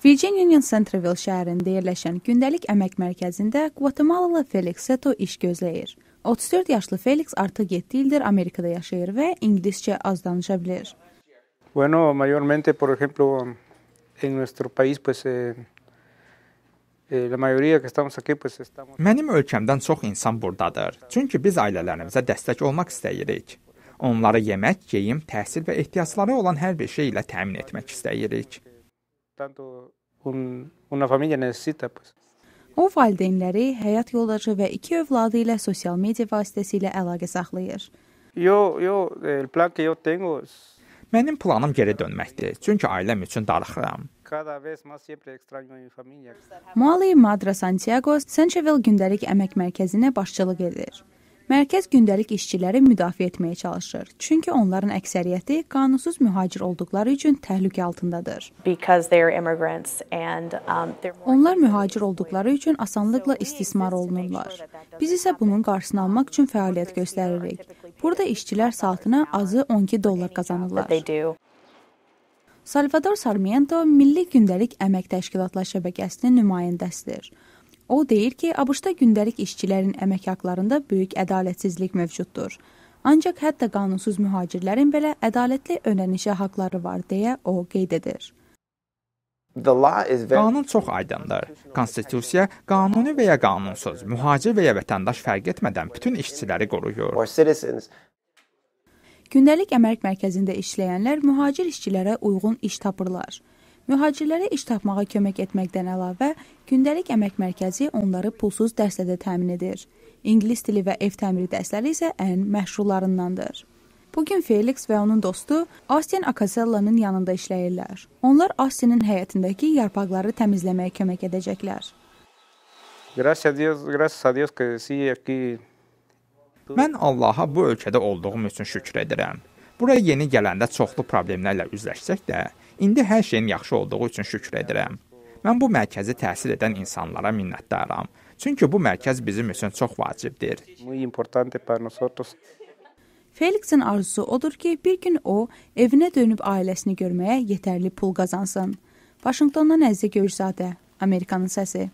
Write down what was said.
Virginiyanın Centerville şəhərində yerləşən gündəlik əmək mərkəzində Gvatemalalı Felix Seto iş gözləyir. 34 yaşlı Felix artıq 7 ildir Amerikada yaşayır və ingiliscə az danışa bilir. Bueno, mayormente, por ejemplo, en nuestro país pues eh, eh Mənim ölkəmdən çox insan burdadır. Çünki biz ailələrimizə dəstək olmaq istəyirik. Onları yemək, geyim, təhsil və ehtiyacları olan hər bir şey ilə təmin etmək istəyirik tanto un, una familia necesita pues. O valideynləri, həyat yoldaşı və iki övladı ilə sosial media vasitəsilə əlaqə saxlayır. Yo, yo, el plan que yo tengo es Mənim planım geri dönməkdir, çünki ailəm üçün darıxıram. Mali Madra Santiago Sanchevel gündəlik əmək mərkəzinə başçılıq edir. Mərkəz gündəlik işçiləri müdafiə etməyə çalışır. Çünki onların əksəriyyəti qanunsuz mühacir olduqları üçün təhlükə altındadır. Um, Onlar mühacir olduqları üçün asanlıqla istismar olunurlar. Biz isə bunun qarşısını almaq üçün fəaliyyət göstəririk. Burada işçilər saatına azı 12 dollar qazanırlar. Salvador Sarmiento Milli Gündəlik Əmək Təşkilatlar Şəbəkəsinin nümayəndəsidir. O deyir ki, ABŞ-da gündəlik işçilərin əmək haqlarında böyük ədalətsizlik mövcuddur. Ancaq hətta qanunsuz mühacirlərin belə ədalətli ödənişə haqqları var deyə o qeyd edir. Qanun çox aydındır. Konstitusiya qanuni və ya qanunsuz, mühacir və ya vətəndaş fərq etmədən bütün işçiləri qoruyur. Gündəlik əmək mərkəzində işləyənlər mühacir işçilərə uyğun iş tapırlar. Mühacirlərə iş tapmağa kömək etməkdən əlavə, gündəlik əmək mərkəzi onları pulsuz dərslə də təmin edir. İngilis dili və ev təmiri dərsləri isə ən məşhurlarındandır. Bu gün Felix və onun dostu Austin Akasellanın yanında işləyirlər. Onlar Austinin həyətindəki yarpaqları təmizləməyə kömək edəcəklər. Gracias a Dios, gracias a Dios que sí aquí. Mən Allah'a bu ölkədə olduğum üçün şükür edirəm. Buraya yeni gələndə çoxlu problemlərlə üzləşsək də, İndi hər şeyin yaxşı olduğu üçün şükr edirəm. Mən bu mərkəzi təhsil edən insanlara minnətdaram. Çünki bu mərkəz bizim üçün çox vacibdir. Muy importante para nosotros. Felixin arzusu odur ki, bir gün o evinə dönüb ailəsini görməyə yetərli pul qazansın. Vaşinqtondan Əzizə Göyzadə, Amerikanın səsi.